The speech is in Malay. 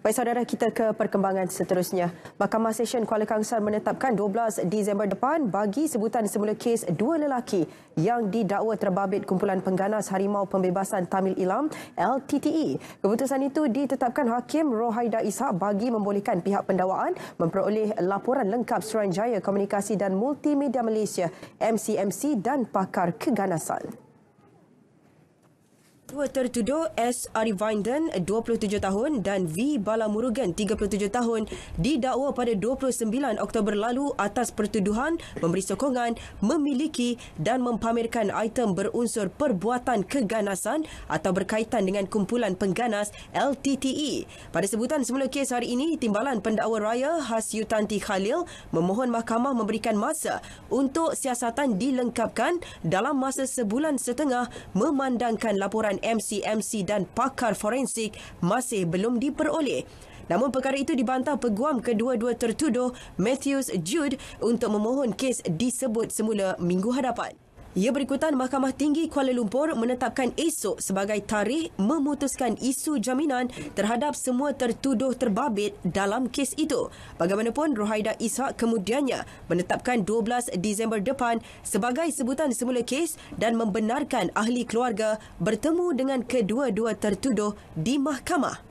Baik saudara kita ke perkembangan seterusnya. Mahkamah Sesyen Kuala Kangsar menetapkan 12 Disember depan bagi sebutan semula kes dua lelaki yang didakwa terbabit kumpulan pengganas Harimau Pembebasan Tamil Ilam LTTE. Keputusan itu ditetapkan Hakim Rohaida Ishak bagi membolehkan pihak pendakwaan memperoleh laporan lengkap Seranjaya Komunikasi dan Multimedia Malaysia MCMC dan pakar keganasan. Dua tertuduh S. Arivinden, 27 tahun dan V. Balamurugan, 37 tahun didakwa pada 29 Oktober lalu atas pertuduhan memberi sokongan, memiliki dan mempamerkan item berunsur perbuatan keganasan atau berkaitan dengan kumpulan pengganas LTTE. Pada sebutan semula kes hari ini, Timbalan Pendakwa Raya Has Yutanti Khalil memohon mahkamah memberikan masa untuk siasatan dilengkapkan dalam masa sebulan setengah memandangkan laporan MCMC dan pakar forensik masih belum diperoleh. Namun perkara itu dibantah peguam kedua-dua tertuduh Matthews Jude untuk memohon kes disebut semula minggu hadapan. Ia berikutan Mahkamah Tinggi Kuala Lumpur menetapkan esok sebagai tarikh memutuskan isu jaminan terhadap semua tertuduh terbabit dalam kes itu. Bagaimanapun, Rohaida Ishak kemudiannya menetapkan 12 Disember depan sebagai sebutan semula kes dan membenarkan ahli keluarga bertemu dengan kedua-dua tertuduh di mahkamah.